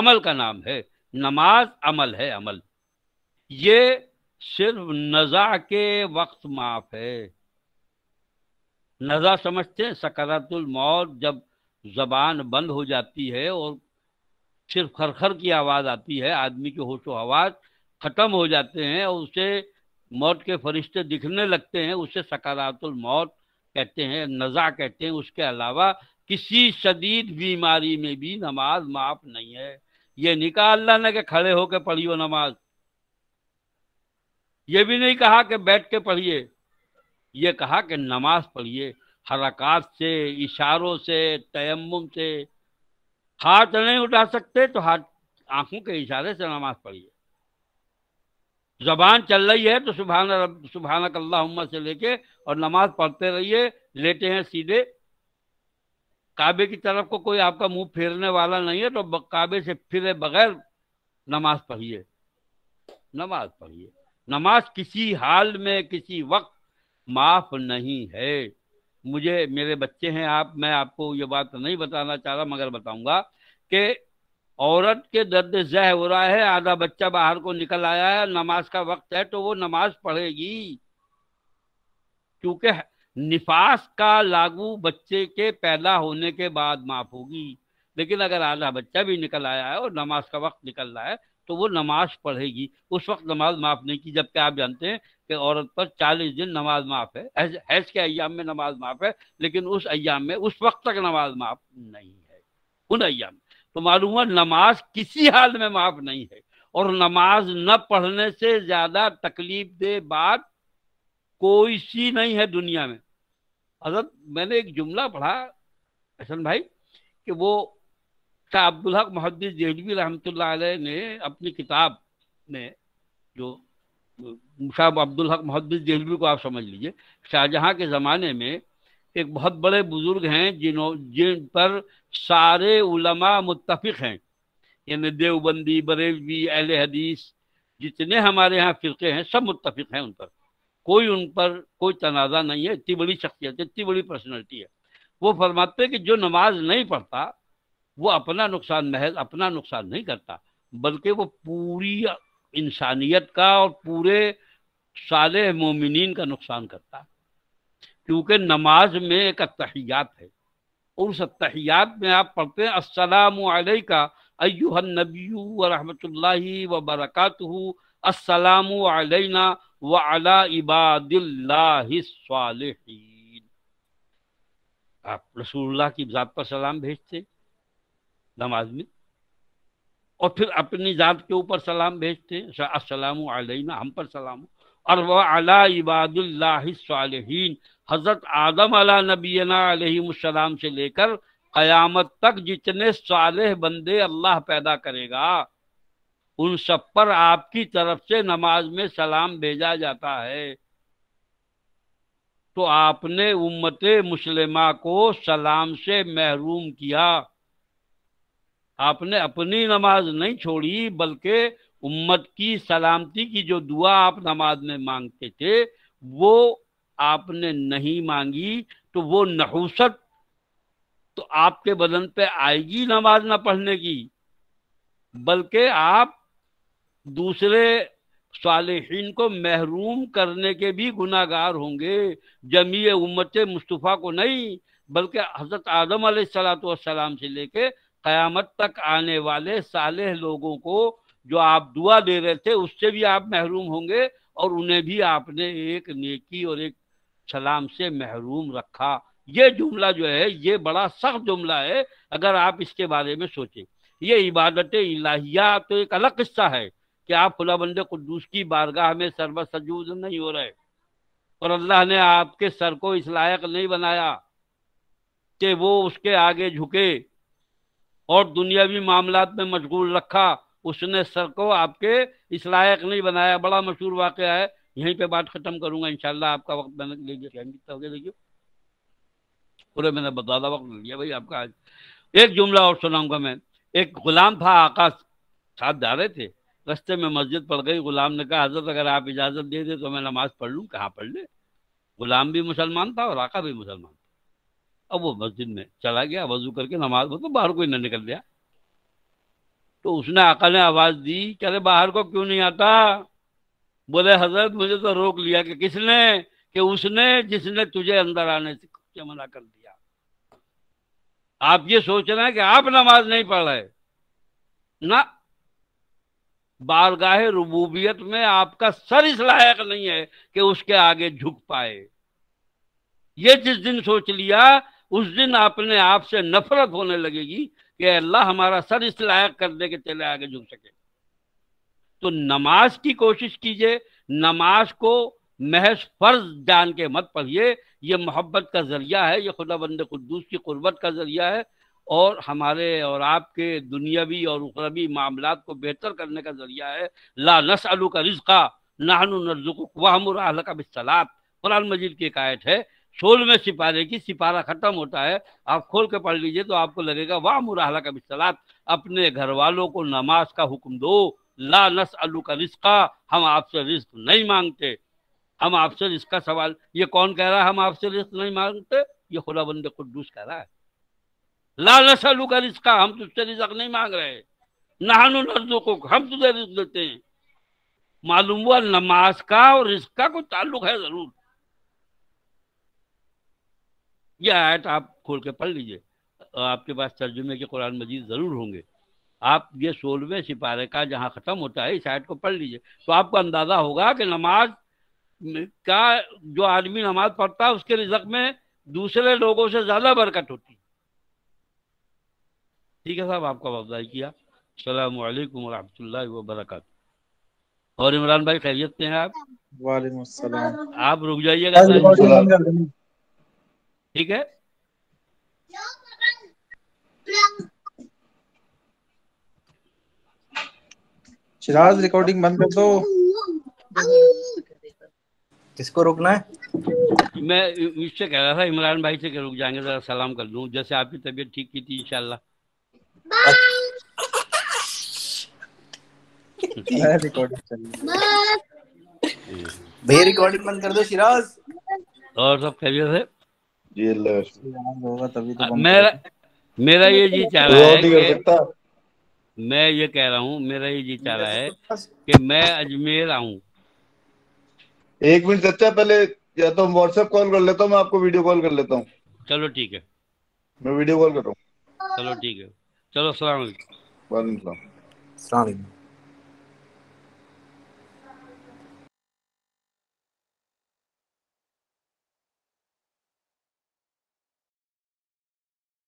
अमल का नाम है नमाज अमल है अमल ये सिर्फ नज़ा के वक्त माफ है नज़ा समझते हैं सकारातुल मौत जब जबान बंद हो जाती है और सिर्फ खरखर की आवाज़ आती है आदमी के होशो आवाज़ ख़त्म हो जाते हैं और उसे मौत के फरिश्ते दिखने लगते हैं उसे सकारातुल मौत कहते हैं नज़ा कहते हैं उसके अलावा किसी शदीद बीमारी में भी नमाज माफ नहीं है ये निकाल अल्लाह ने कि खड़े होकर पढ़ियो नमाज ये भी नहीं कहा कि बैठ के पढ़िए ये कहा कि नमाज पढ़िए हरकत से इशारों से तयम से हाथ नहीं उठा सकते तो हाथ आंखों के इशारे से नमाज पढ़िए जबान चल रही है तो सुबहान रब सुबहानक अल्लाह से लेके और नमाज पढ़ते रहिए लेटे हैं सीधे काबे की तरफ को कोई आपका मुंह फेरने वाला नहीं है तो काबे से फिरे बगैर नमाज पढ़िए नमाज पढ़िए नमाज किसी हाल में किसी वक्त माफ नहीं है मुझे मेरे बच्चे हैं आप मैं आपको ये बात नहीं बताना चाह रहा मगर बताऊंगा कि औरत के दर्द जह हो रहा है आधा बच्चा बाहर को निकल आया है नमाज का वक्त है तो वो नमाज पढ़ेगी क्योंकि निफास का लागू बच्चे के पैदा होने के बाद माफ होगी लेकिन अगर आधा बच्चा भी निकल आया है और नमाज का वक्त निकल रहा है तो वो नमाज पढ़ेगी उस वक्त नमाज माफ नहीं की जबकि आप जानते हैं कि औरत पर चालीस दिन नमाज माफ है हैज के अयाम में नमाज माफ है लेकिन उस अयाम में उस वक्त तक नमाज माफ नहीं है उन अयाम तो मालूम हुआ नमाज किसी हाल में माफ नहीं है और नमाज न पढ़ने से ज्यादा तकलीफ दे बात कोई सी नहीं है दुनिया में हजरत मैंने एक जुमला पढ़ा हसन भाई कि वो शाह अब्दुल हक मुहदस जेलवी रहमत ने अपनी किताब में जो शाह अब्दुल हक मुहदस जेलवी को आप समझ लीजिए शाहजहाँ के ज़माने में एक बहुत बड़े बुजुर्ग हैं जिन्हों जिन पर सारे उलमा मुतफिक हैं यानी देवबंदी बरेलवी अहल हदीस जितने हमारे यहाँ फ़िरके हैं सब मुतफिक हैं उन पर कोई उन पर कोई तनाज़ा नहीं है इतनी बड़ी शख्सियत है इतनी बड़ी पर्सनैलिटी है वो फरमाते हैं कि जो नमाज नहीं पढ़ता वो अपना नुकसान महज अपना नुकसान नहीं करता बल्कि वो पूरी इंसानियत का और पूरे साले मोमिन का नुकसान करता क्योंकि नमाज में एक अतहियात है और उस अतहियात में आप पढ़ते हैं अस्सलाम का अयुहन नबी व रहमतुल्लाहि व बरकत अस्सलाम अलैना आप रसूलुल्लाह की ज़ात पर सलाम भेजते नमाज में और फिर अपनी ज़ात के ऊपर सलाम भेजते अच्छा, असलम अलैना हम पर सलाम और वह अला इबादिल्लाहिस्वालिहीन हज़रत आदम अला नबीना अलैहिस्सलाम से लेकर क़यामत तक जितने साल बंदे अल्लाह पैदा करेगा उन सब पर आपकी तरफ से नमाज में सलाम भेजा जाता है तो आपने उम्मत मुसलिमा को सलाम से महरूम किया आपने अपनी नमाज नहीं छोड़ी बल्कि उम्मत की सलामती की जो दुआ आप नमाज में मांगते थे वो आपने नहीं मांगी तो वो नहुसत तो आपके बदन पे आएगी नमाज ना पढ़ने की बल्कि आप दूसरे सालहीन को महरूम करने के भी गुनागार होंगे जमी उम्मत मुस्तफ़ा को नहीं बल्कि हज़रत आदम सलाम से लेके क़यामत तक आने वाले साल लोगों को जो आप दुआ दे रहे थे उससे भी आप महरूम होंगे और उन्हें भी आपने एक नेकी और एक सलाम से महरूम रखा ये जुमला जो है ये बड़ा सख्त जुमला है अगर आप इसके बारे में सोचें ये इबादत इलाहिया तो एक अलग किस्सा है क्या खुला बंदे कुद्दूस की बारगाह में सरबत सजूद नहीं हो रहे और अल्लाह ने आपके सर को इस लायक नहीं बनाया कि वो उसके आगे झुके और दुनियावी मामला में मशगूल रखा उसने सर को आपके इस लायक नहीं बनाया बड़ा मशहूर वाक़ है यहीं पे बात ख़त्म करूंगा इनशाला आपका वक्त मैंने लीजिए देखिए पूरे मैंने बतादा वक्त लिया भाई आपका आज एक जुमला और सुनाऊंगा मैं एक गुलाम था आकाश साथ जा रहे थे रस्ते में मस्जिद पड़ गई गुलाम ने कहा हजरत अगर आप इजाज़त दे दे तो मैं नमाज पढ़ लूँ कहाँ पढ़ ले गुलाम भी मुसलमान था और आका भी मुसलमान था अब वो मस्जिद में चला गया वजू करके नमाज मतलब बाहर कोई ना निकल गया तो उसने आका ने आवाज़ दी कि अरे बाहर को क्यों नहीं आता बोले हजरत मुझे तो रोक लिया कि किसने कि उसने जिसने तुझे अंदर आने से मना कर दिया आप ये सोच रहे हैं कि आप नमाज नहीं पढ़ रहे ना बारगाह रबूबियत में आपका सर इस लायक नहीं है कि उसके आगे झुक पाए ये जिस दिन सोच लिया उस दिन आपने आप से नफरत होने लगेगी कि अल्लाह हमारा सर इस लायक कर दे के तेरे आगे झुक सके तो नमाज की कोशिश कीजिए नमाज को महज फर्ज जान के मत पढ़िए ये मोहब्बत का जरिया है ये खुदा बंद खुदूस की कुर्बत का जरिया है और हमारे और आपके दुनियावी और उखरबी मामला को बेहतर करने का जरिया है ला नस अलू का रिजका नजुक वाहमर का बिस्तलाब कुरान मजीद की एक आयत है में सिपारे की सिपारा खत्म होता है आप खोल के पढ़ लीजिए तो आपको लगेगा वाह मुराहला का बिस्तलात अपने घर वालों को नमाज का हुक्म दो ला नस अलू का रिस्का हम आपसे रिस्क नहीं मांगते हम आपसे रिस्क का सवाल ये कौन कह रहा है हम आपसे रिस्क नहीं मांगते ये खुदा बंद कुद्दूस कह रहा है लालू का रिस्का हम तुझसे तो रिजक नहीं मांग रहे नहानो नर्जों को हम तुझे तो रिज देते हैं मालूम हुआ नमाज का और रिज का कोई ताल्लुक है जरूर यह आयत आप खोल के पढ़ लीजिए आपके पास तर्जुमे के कुरान मजीद ज़रूर होंगे आप ये सोलवे सिपारे का जहां ख़त्म होता है इस आयत को पढ़ लीजिए तो आपको अंदाज़ा होगा कि नमाज का जो आदमी नमाज पढ़ता है उसके रिजक में दूसरे लोगों से ज़्यादा बरकत होती है ठीक है साहब आपका वफदा किया अल्लाम वरहमल वबरक और इमरान भाई खैरियत से हैं आप वालेकुम आप रुक जाइएगा ठीक है चिराज रिकॉर्डिंग बंद कर दो किसको रोकना है मैं इससे कह रहा था इमरान भाई से रुक जाएंगे जरा सलाम कर दूं जैसे आपकी तबीयत ठीक की थी इंशाल्लाह भैया रिकॉर्डिंग बंद कर दो शिराज और सब खैरियत है जी होगा तभी तो मेरा मेरा ये जी चाह रहा है कि मैं ये कह रहा हूँ मेरा ये जी चाह रहा है कि मैं अजमेर आऊ एक मिनट सच्चा पहले या तो व्हाट्सएप कॉल कर लेता हूँ मैं आपको वीडियो कॉल कर लेता हूँ चलो ठीक है मैं वीडियो कॉल कर रहा हूँ चलो ठीक है السلام अलैक्म वालेकुम السلام عليكم